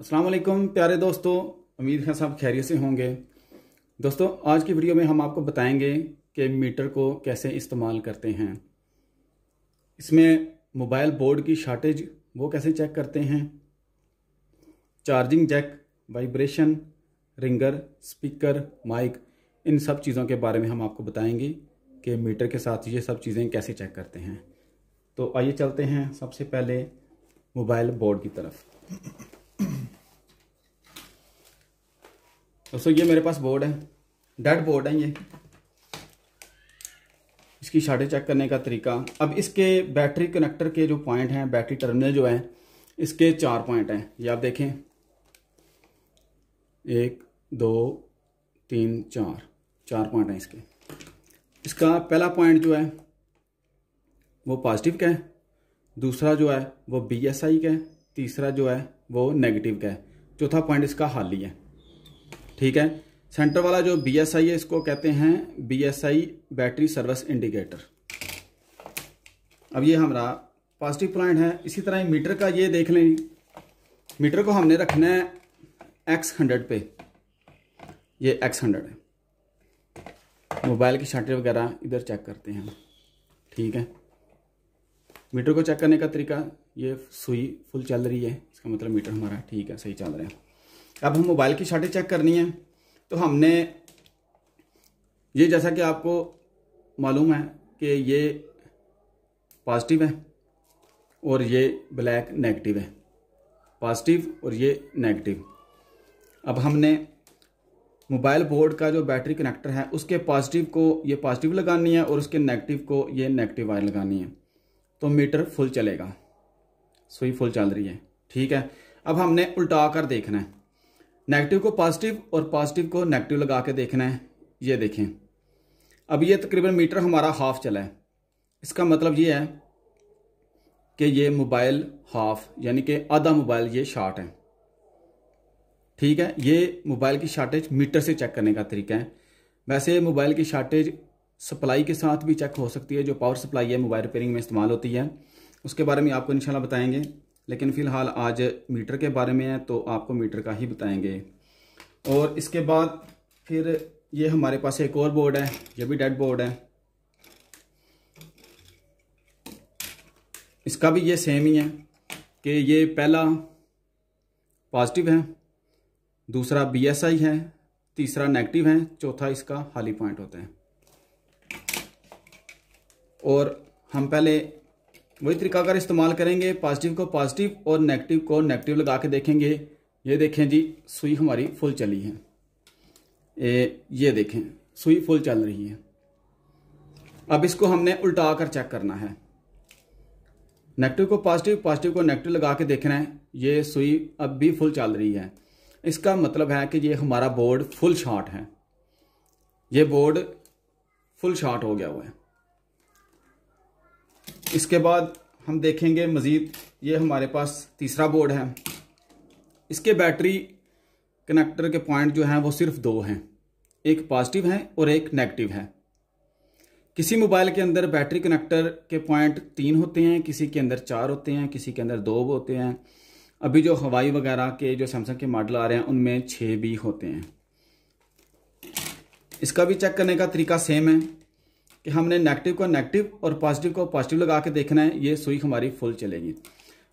अस्सलाम वालेकुम प्यारे दोस्तों उम्मीद है सब खैरियत से होंगे दोस्तों आज की वीडियो में हम आपको बताएंगे कि मीटर को कैसे इस्तेमाल करते हैं इसमें मोबाइल बोर्ड की शार्टेज वो कैसे चेक करते हैं charging jack vibration ringer speaker mike इन सब चीज़ों के बारे में हम आपको बताएंगे कि मीटर के साथ ये सब चीज़ें कैसे चेक करते हैं तो आइए चलते हैं सबसे पहले मोबाइल बोर्ड की तरफ दोस्तों ये मेरे पास बोर्ड है डेड बोर्ड है ये इसकी शार्टेज चेक करने का तरीका अब इसके बैटरी कनेक्टर के जो पॉइंट हैं बैटरी टर्मिनल जो है इसके चार पॉइंट हैं ये आप देखें एक दो तीन चार चार पॉइंट हैं इसके इसका पहला पॉइंट जो है वो पॉजिटिव का है दूसरा जो है वो बी एस आई का है तीसरा जो है वो नेगेटिव का है चौथा पॉइंट इसका हाली है ठीक है सेंटर वाला जो बी एस आई है इसको कहते हैं B S I battery service indicator अब ये हमारा पॉजिटिव पॉइंट है इसी तरह मीटर का ये देख लें मीटर को हमने रखना है एक्स हंड्रेड पे ये एक्स हंड्रेड है मोबाइल की शटर वगैरह इधर चेक करते हैं ठीक है मीटर को चेक करने का तरीका ये सुई फुल चल रही है इसका मतलब मीटर हमारा ठीक है सही चल रहा है अब हम मोबाइल की शार्टेज चेक करनी है तो हमने ये जैसा कि आपको मालूम है कि ये पॉजिटिव है और ये ब्लैक नेगेटिव है पॉजिटिव और ये नेगेटिव अब हमने मोबाइल बोर्ड का जो बैटरी कनेक्टर है उसके पॉजिटिव को ये पॉजिटिव लगानी है और उसके नेगेटिव को ये नेगेटिव वायर लगानी है तो मीटर फुल चलेगा सुई फुल चल रही है ठीक है अब हमने उल्टा कर देखना है नेगेटिव को पॉजिटिव और पॉजिटिव को नेगेटिव लगा के देखना है ये देखें अब ये तकरीबन मीटर हमारा हाफ चला है इसका मतलब ये है कि ये मोबाइल हाफ यानी कि आधा मोबाइल ये शार्ट है ठीक है ये मोबाइल की शार्टेज मीटर से चेक करने का तरीका है वैसे मोबाइल की शार्टेज सप्लाई के साथ भी चेक हो सकती है जो पावर सप्लाई है मोबाइल रिपेयरिंग में इस्तेमाल होती है उसके बारे में आपको इंशाल्लाह बताएंगे लेकिन फ़िलहाल आज मीटर के बारे में है तो आपको मीटर का ही बताएंगे और इसके बाद फिर ये हमारे पास एक और बोर्ड है ये भी डेड बोर्ड है इसका भी ये सेम ही है कि ये पहला पॉजिटिव है दूसरा बीएसआई है तीसरा नेगेटिव है चौथा इसका हाली पॉइंट होता है और हम पहले वही तरीका अगर इस्तेमाल करेंगे पॉजिटिव को पॉजिटिव और नेगेटिव को नेगेटिव लगा के देखेंगे ये देखें जी सुई हमारी फुल चली है ए, ये देखें सुई फुल चल रही है अब इसको हमने उल्टा कर चेक करना है नेगेटिव को पॉजिटिव पॉजिटिव को नेगेटिव लगा के देखना है ये सुई अब भी फुल चल रही है इसका मतलब है कि ये हमारा बोर्ड फुल शॉर्ट है ये बोर्ड फुल शॉर्ट हो गया हुआ है इसके बाद हम देखेंगे मज़ीद ये हमारे पास तीसरा बोर्ड है इसके बैटरी कनेक्टर के पॉइंट जो हैं वो सिर्फ दो हैं एक पॉजिटिव हैं और एक नेगेटिव है किसी मोबाइल के अंदर बैटरी कनेक्टर के पॉइंट तीन होते हैं किसी के अंदर चार होते हैं किसी के अंदर दो होते हैं अभी जो हवाई वगैरह के जो सैमसंग के मॉडल आ रहे हैं उनमें छः भी होते हैं इसका भी चेक करने का तरीका सेम है कि हमने नेगेटिव को नेगेटिव और पॉजिटिव को पॉजिटिव लगा के देखना है ये सुई हमारी फुल चलेगी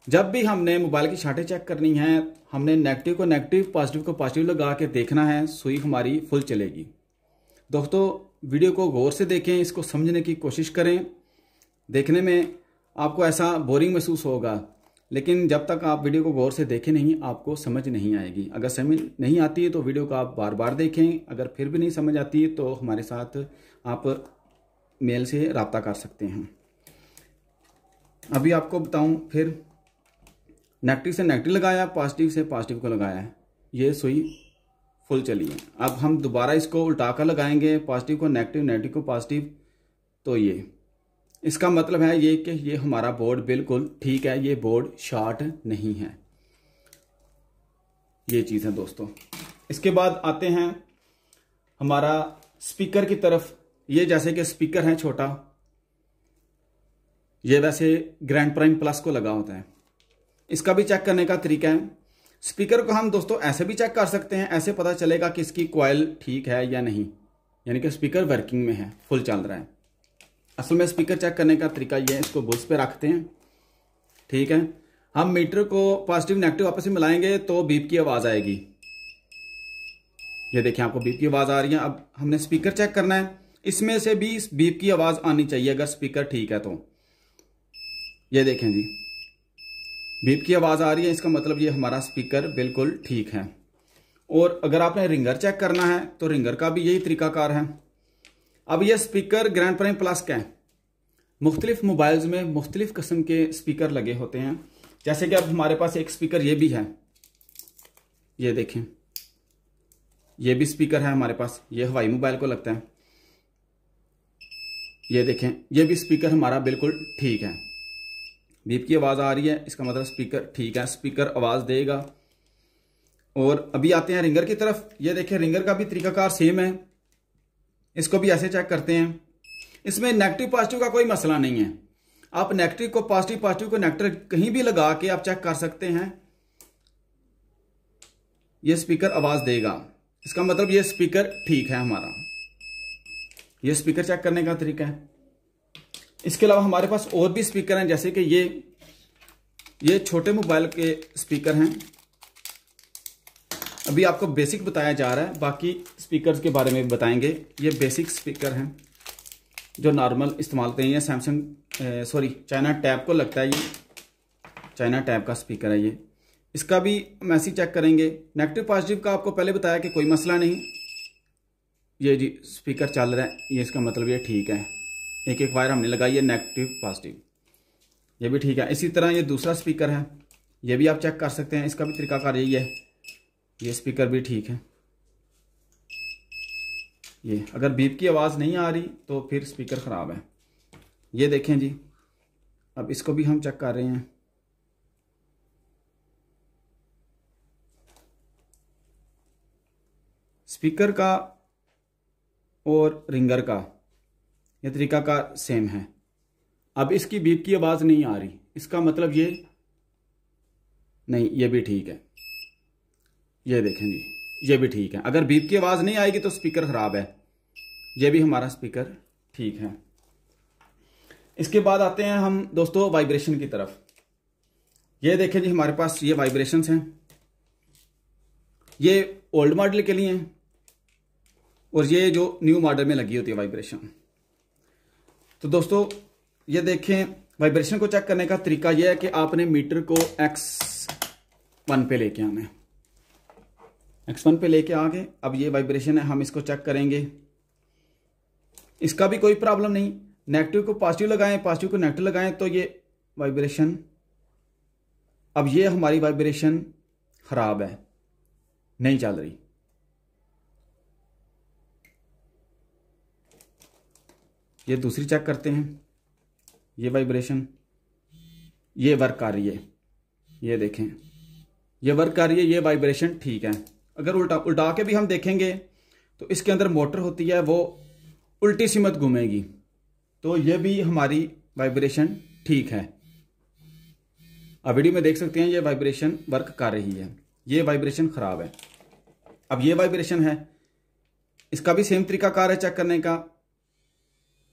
जब भी हमने मोबाइल की शार्टें चेक करनी है हमने नेगेटिव को नेगेटिव पॉजिटिव को पॉजिटिव लगा के देखना है सुई हमारी फुल चलेगी दोस्तों वीडियो को गौर से देखें इसको समझने की कोशिश करें देखने में आपको ऐसा बोरिंग महसूस होगा लेकिन जब तक आप वीडियो को गौर से देखें नहीं आपको समझ नहीं आएगी अगर समझ नहीं आती है तो वीडियो को आप बार बार देखें अगर फिर भी नहीं समझ आती है तो हमारे साथ आप मेल से रबता कर सकते हैं अभी आपको बताऊं फिर नेगेटिव से नेगेटिव लगाया पॉजिटिव से पॉजिटिव को लगाया ये सुई फुल चली है अब हम दोबारा इसको उल्टा कर लगाएंगे पॉजिटिव को नेगेटिव नेगेटिव को पॉजिटिव तो ये इसका मतलब है ये कि ये हमारा बोर्ड बिल्कुल ठीक है ये बोर्ड शॉर्ट नहीं है ये चीज़ है दोस्तों इसके बाद आते हैं हमारा स्पीकर की तरफ ये जैसे कि स्पीकर है छोटा ये वैसे ग्रैंड प्राइम प्लस को लगा होता है इसका भी चेक करने का तरीका है स्पीकर को हम दोस्तों ऐसे भी चेक कर सकते हैं ऐसे पता चलेगा कि इसकी क्वाइल ठीक है या नहीं यानी कि स्पीकर वर्किंग में है फुल चल रहा है असल में स्पीकर चेक करने का तरीका यह है इसको बुल्स पे रखते हैं ठीक है हम मीटर को पॉजिटिव नेगेटिव आपस में मिलाएंगे तो बीप की आवाज़ आएगी ये देखिए आपको बीप की आवाज़ आ रही है अब हमने स्पीकर चेक करना है इसमें से भी इस बीप की आवाज़ आनी चाहिए अगर स्पीकर ठीक है तो ये देखें जी बीप की आवाज़ आ रही है इसका मतलब ये हमारा स्पीकर बिल्कुल ठीक है और अगर आपने रिंगर चेक करना है तो रिंगर का भी यही तरीकाकार है अब यह स्पीकर ग्रैंड प्राइम प्लस का है मुख्तलिफ मोबाइल्स में मुख्तलिफ कस्म के स्पीकर लगे होते हैं जैसे कि अब हमारे पास एक स्पीकर ये भी है ये देखें ये भी स्पीकर है हमारे पास ये हवाई मोबाइल को लगता है ये देखें ये भी स्पीकर हमारा बिल्कुल ठीक है बीप की आवाज़ आ रही है इसका मतलब स्पीकर ठीक है स्पीकर आवाज़ देगा और अभी आते हैं रिंगर की तरफ ये देखें रिंगर का भी तरीकाकार सेम है इसको भी ऐसे चेक करते हैं इसमें नेगेटिव पॉजिटिव का कोई मसला नहीं है आप नेगेटिव को पॉजिटिव पॉजिटिव को नेगेटिव कहीं भी लगा के आप चेक कर सकते हैं ये स्पीकर आवाज़ देगा इसका मतलब ये स्पीकर ठीक है हमारा ये स्पीकर चेक करने का तरीका है इसके अलावा हमारे पास और भी स्पीकर हैं जैसे कि ये ये छोटे मोबाइल के स्पीकर हैं अभी आपको बेसिक बताया जा रहा है बाकी स्पीकर्स के बारे में भी बताएंगे ये बेसिक स्पीकर हैं जो नॉर्मल इस्तेमाल करें ये सैमसंग सॉरी चाइना टैब को लगता है ये चाइना टैब का स्पीकर है ये इसका भी मैसेज चेक करेंगे नेगेटिव पॉजिटिव का आपको पहले बताया कि कोई मसला नहीं ये जी स्पीकर चल रहा है ये इसका मतलब ये ठीक है एक एक वायर हमने लगाई है नेगेटिव पॉजिटिव ये भी ठीक है इसी तरह ये दूसरा स्पीकर है ये भी आप चेक कर सकते हैं इसका भी तरीकाकार यही है ये स्पीकर भी ठीक है ये अगर बीप की आवाज़ नहीं आ रही तो फिर स्पीकर ख़राब है ये देखें जी अब इसको भी हम चेक कर रहे हैं स्पीकर का और रिंगर का यह तरीका का सेम है अब इसकी बीप की आवाज़ नहीं आ रही इसका मतलब ये नहीं ये भी ठीक है ये देखें जी ये भी ठीक है अगर बीप की आवाज़ नहीं आएगी तो स्पीकर ख़राब है ये भी हमारा स्पीकर ठीक है इसके बाद आते हैं हम दोस्तों वाइब्रेशन की तरफ ये देखें जी हमारे पास ये वाइब्रेशंस हैं ये ओल्ड मॉडल के लिए हैं और ये जो न्यू मॉडल में लगी होती है वाइब्रेशन तो दोस्तों ये देखें वाइब्रेशन को चेक करने का तरीका यह है कि आपने मीटर को एक्स वन पे लेके आना है एक्स वन पे लेके आगे अब ये वाइब्रेशन है हम इसको चेक करेंगे इसका भी कोई प्रॉब्लम नहीं नेगेटिव को पॉजिटिव लगाएं पॉजिटिव को नेगेटिव लगाएं तो ये वाइब्रेशन अब ये हमारी वाइब्रेशन ख़राब है नहीं चल रही ये दूसरी चेक करते हैं ये वाइब्रेशन ये वर्क आ रही है ये देखें ये वर्क आ रही है ये वाइब्रेशन ठीक है अगर उल्टा उल्टा के भी हम देखेंगे तो इसके अंदर मोटर होती है वो उल्टी सीमत घूमेगी तो ये भी हमारी वाइब्रेशन ठीक है अब वीडियो में देख सकते हैं ये वाइब्रेशन वर्क कर रही है ये वाइब्रेशन ख़राब है अब ये वाइब्रेशन है इसका भी सेम तरीका कार है चेक करने का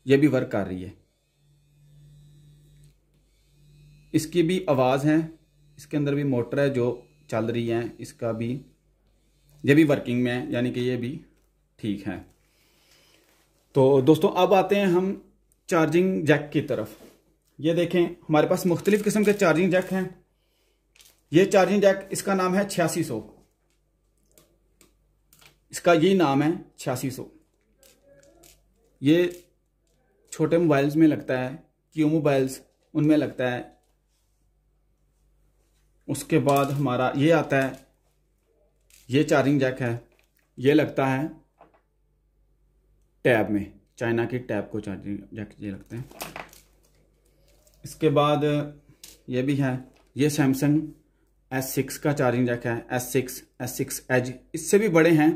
ये भी वर्क कर रही है इसकी भी आवाज़ है इसके अंदर भी मोटर है जो चल रही है इसका भी ये भी वर्किंग में है यानी कि ये भी ठीक है तो दोस्तों अब आते हैं हम चार्जिंग जैक की तरफ ये देखें हमारे पास मुख्तलिफ़ किस्म के चार्जिंग जैक हैं ये चार्जिंग जैक इसका नाम है छियासी सौ इसका यही नाम है छियासी सौ ये छोटे मोबाइल्स में लगता है क्यू मोबाइल्स उनमें लगता है उसके बाद हमारा ये आता है ये चार्जिंग जैक है ये लगता है टैब में चाइना की टैब को चार्जिंग जैक ये लगते हैं इसके बाद ये भी है ये सैमसंग एस सिक्स का चार्जिंग जैक है S six S six edge इससे भी बड़े हैं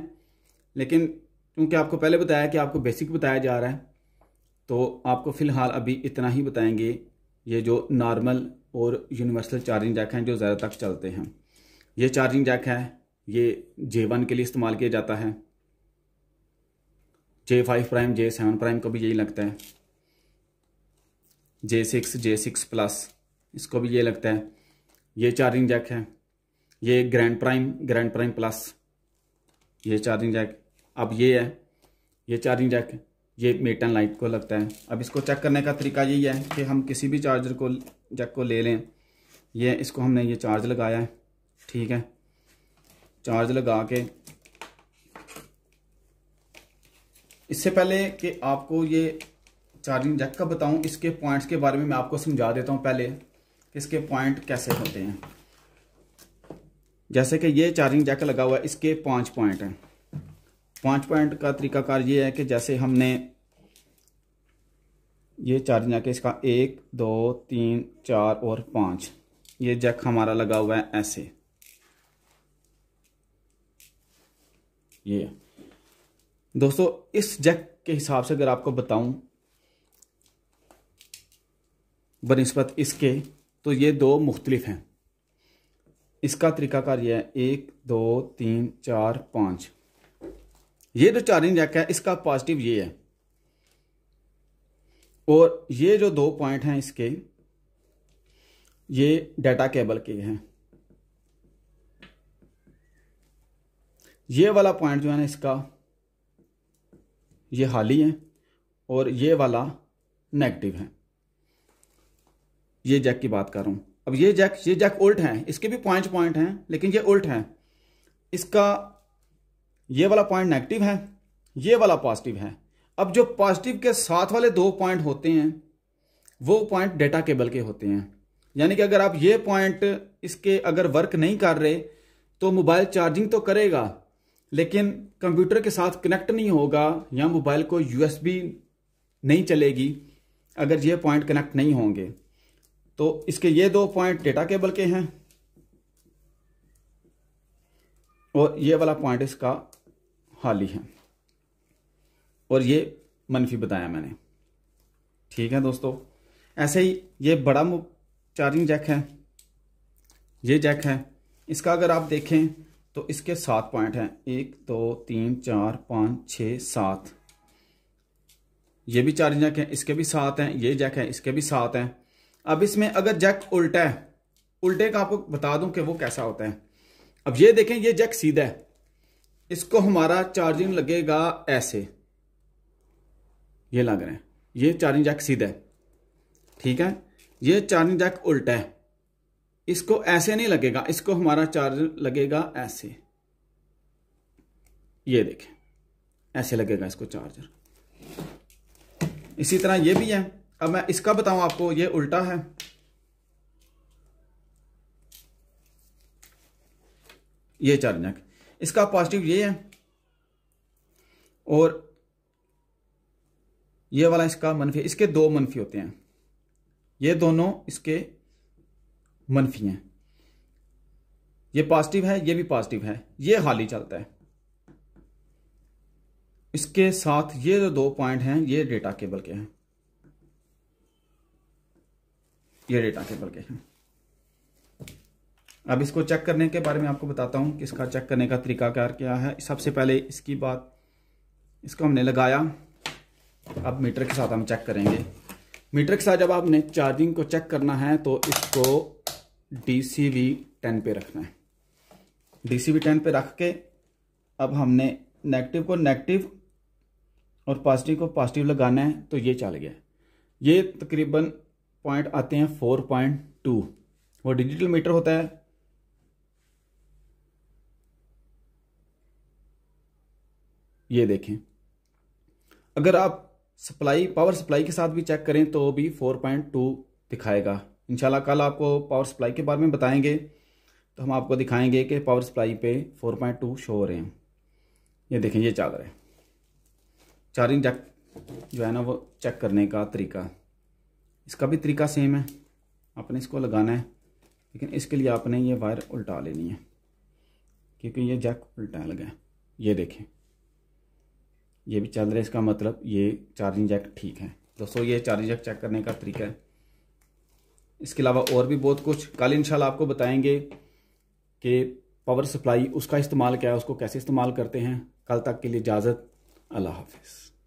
लेकिन क्योंकि आपको पहले बताया कि आपको बेसिक बताया जा रहा है तो आपको फ़िलहाल अभी इतना ही बताएंगे ये जो नॉर्मल और यूनिवर्सल चार्जिंग जैक हैं जो ज़्यादा तक चलते हैं ये चार्जिंग जैक है ये जे वन के लिए इस्तेमाल किया जाता है J five prime J seven prime को भी यही लगता है J six J six plus इसको भी ये लगता है ये चार्जिंग जैक है ये grand prime grand prime plus ये चार्जिंग जैक अब ये है ये चार्जिंग जैक है ये मेटन लाइट को लगता है अब इसको चेक करने का तरीका यही है कि हम किसी भी चार्जर को जैक को ले लें ये इसको हमने ये चार्ज लगाया है ठीक है चार्ज लगा के इससे पहले कि आपको ये चार्जिंग जैक का बताऊं इसके पॉइंट्स के बारे में मैं आपको समझा देता हूं पहले कि इसके पॉइंट कैसे होते हैं जैसे कि ये चार्जिंग जैक लगा हुआ है इसके पांच पॉइंट हैं पाँच पॉइंट का तरीकाकार ये है कि जैसे हमने ये चार्जिंग जाके इसका एक दो तीन चार और पाँच ये जैक हमारा लगा हुआ है ऐसे ये दोस्तों इस जैक के हिसाब से अगर आपको बताऊं बनस्बत इसके तो ये दो मुख्तलिफ हैं इसका तरीकाकार यह है एक दो तीन चार पाँच ये जो चार्जिंग जैक है इसका पॉजिटिव ये है और ये जो दो पॉइंट हैं इसके ये डाटा केबल के हैं ये वाला पॉइंट जो है ना इसका ये हाली है और ये वाला नेगेटिव है ये जैक की बात कर रहा हूं अब ये जैक ये जैक उल्ट हैं इसके भी पॉइंट पॉइंट हैं लेकिन ये उल्ट हैं इसका ये वाला पॉइंट नेगेटिव है ये वाला पॉजिटिव है अब जो पॉजिटिव के साथ वाले दो पॉइंट होते हैं वो पॉइंट डेटा केबल के होते हैं यानी कि अगर आप ये पॉइंट इसके अगर वर्क नहीं कर रहे तो मोबाइल चार्जिंग तो करेगा लेकिन कंप्यूटर के साथ कनेक्ट नहीं होगा या मोबाइल को यूएसबी नहीं चलेगी अगर ये पॉइंट कनेक्ट नहीं होंगे तो इसके ये दो पॉइंट डेटा केबल के हैं और ये वाला पॉइंट इसका ही हैं और ये मनफी बताया मैंने ठीक है दोस्तों ऐसे ही ये बड़ा चार्जिंग जैक है ये जैक है इसका अगर आप देखें तो इसके सात पॉइंट हैं एक दो तीन चार पाँच छ सात ये भी चार्जिंग जैक है इसके भी सात हैं ये जैक है इसके भी सात हैं अब इसमें अगर जैक उल्टा है उल्टे का आपको बता दूं कि वो कैसा होता है अब ये देखें ये जैक सीधा है इसको हमारा चार्जिंग लगेगा ऐसे ये लग रहा है ये चार्जिंग जैक सीधा है ठीक है ये चार्जिंग जैक उल्टा है इसको ऐसे नहीं लगेगा इसको हमारा चार्ज लगेगा ऐसे ये देखें ऐसे लगेगा इसको चार्जर इसी तरह ये भी है अब मैं इसका बताऊं आपको ये उल्टा है ये चार्जर इसका पॉजिटिव ये है और ये वाला इसका मनफी इसके दो मनफी होते हैं ये दोनों इसके मनफी हैं ये पॉजिटिव है ये भी पॉजिटिव है ये हाल ही चलता है इसके साथ ये जो दो पॉइंट हैं ये डेटा केबल के हैं ये डेटा केबल के हैं अब इसको चेक करने के बारे में आपको बताता हूँ कि इसका चेक करने का क्या क्या है सबसे पहले इसकी बात इसको हमने लगाया अब मीटर के साथ हम चेक करेंगे मीटर के साथ जब आपने चार्जिंग को चेक करना है तो इसको डी सी वी टेन पे रखना है डी सी वी टेन पे रख के अब हमने नेगेटिव को नेगेटिव और पॉजिटिव को पॉजिटिव लगाना है तो ये चल गया ये तकरीबन पॉइंट आते हैं फोर पॉइंट टू वो डिजिटल मीटर होता है ये देखें अगर आप सप्लाई पावर सप्लाई के साथ भी चेक करें तो भी 4.2 दिखाएगा इंशाल्लाह कल आपको पावर सप्लाई के बारे में बताएंगे तो हम आपको दिखाएंगे कि पावर सप्लाई पे 4.2 शो हो रहे हैं ये देखें ये चल रहे है चार्जिंग जैक जो है ना वो चेक करने का तरीका इसका भी तरीका सेम है आपने इसको लगाना है लेकिन इसके लिए आपने ये वायर उल्टा लेनी है क्योंकि ये जैक उल्टा लगा है ये देखें ये भी चल रहा है इसका मतलब ये चार्जिंग जैक ठीक है दोस्तों ये चार्जिंग जैक चेक करने का तरीका है इसके अलावा और भी बहुत कुछ कल इंशाल्लाह आपको बताएंगे कि पावर सप्लाई उसका इस्तेमाल क्या है उसको कैसे इस्तेमाल करते हैं कल तक के लिए इजाज़त अल्लाह हाफिज़